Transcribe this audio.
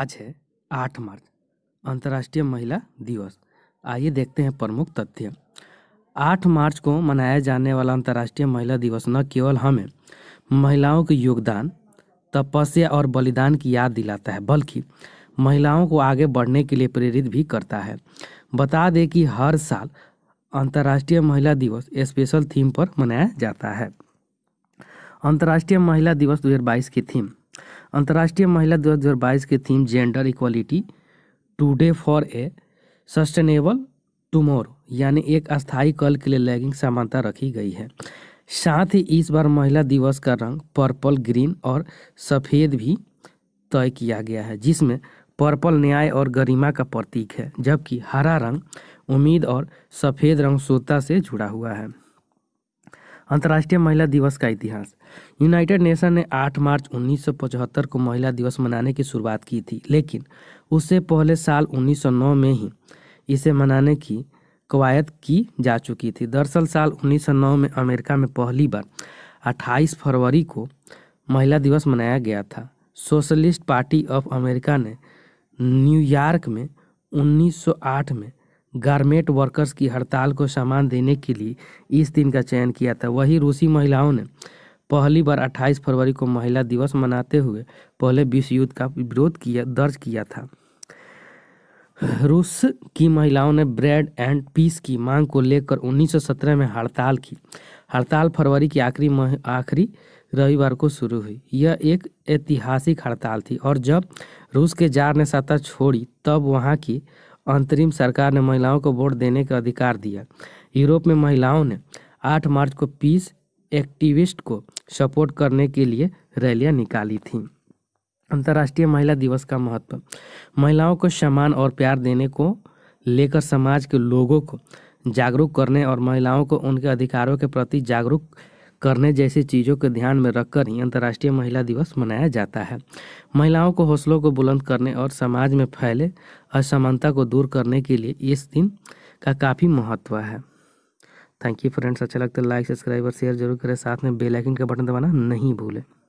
आज है आठ मार्च अंतर्राष्ट्रीय महिला दिवस आइए देखते हैं प्रमुख तथ्य आठ मार्च को मनाया जाने वाला अंतर्राष्ट्रीय महिला दिवस न केवल हमें महिलाओं के योगदान तपस्या और बलिदान की याद दिलाता है बल्कि महिलाओं को आगे बढ़ने के लिए प्रेरित भी करता है बता दें कि हर साल अंतर्राष्ट्रीय महिला दिवस स्पेशल थीम पर मनाया जाता है अंतर्राष्ट्रीय महिला दिवस 2022 की थीम अंतर्राष्ट्रीय महिला दिवस दो की theme gender equality today for a sustainable tomorrow यानी एक अस्थायी कल के लिए लैगिंग समानता रखी गई है साथ ही इस बार महिला दिवस का रंग पर्पल ग्रीन और सफ़ेद भी तय किया गया है जिसमें पर्पल न्याय और गरिमा का प्रतीक है जबकि हरा रंग उम्मीद और सफ़ेद रंग सोता से जुड़ा हुआ है अंतर्राष्ट्रीय महिला दिवस का इतिहास यूनाइटेड नेशन ने 8 मार्च 1975 को महिला दिवस मनाने की शुरुआत की थी लेकिन उससे पहले साल 1909 में ही इसे मनाने की कवायद की जा चुकी थी दरअसल साल 1909 में अमेरिका में पहली बार 28 फरवरी को महिला दिवस मनाया गया था सोशलिस्ट पार्टी ऑफ अमेरिका ने न्यूयॉर्क में 1908 में गारमेंट वर्कर्स की हड़ताल को सामान देने के लिए इस दिन का चयन किया था वही रूसी महिलाओं ने पहली बार 28 फरवरी को महिला दिवस मनाते हुए पहले विश्व युद्ध का विरोध किया दर्ज किया था रूस की महिलाओं ने ब्रेड एंड पीस की मांग को लेकर 1917 में हड़ताल की हड़ताल फरवरी की आखिरी आखिरी रविवार को शुरू हुई यह एक ऐतिहासिक हड़ताल थी और जब रूस के जार ने सत्ता छोड़ी तब वहाँ की अंतरिम सरकार ने महिलाओं को वोट देने का अधिकार दिया यूरोप में महिलाओं ने 8 मार्च को पीस एक्टिविस्ट को सपोर्ट करने के लिए रैलियां निकाली थीं अंतर्राष्ट्रीय महिला दिवस का महत्व महिलाओं को सम्मान और प्यार देने को लेकर समाज के लोगों को जागरूक करने और महिलाओं को उनके अधिकारों के प्रति जागरूक करने जैसी चीज़ों को ध्यान में रखकर ही अंतर्राष्ट्रीय महिला दिवस मनाया जाता है महिलाओं को हौसलों को बुलंद करने और समाज में फैले असमानता को दूर करने के लिए इस दिन का काफ़ी महत्व है थैंक यू फ्रेंड्स अच्छा लगता है लाइक सब्सक्राइब और शेयर जरूर करें साथ में बेल आइकन का बटन दबाना नहीं भूलें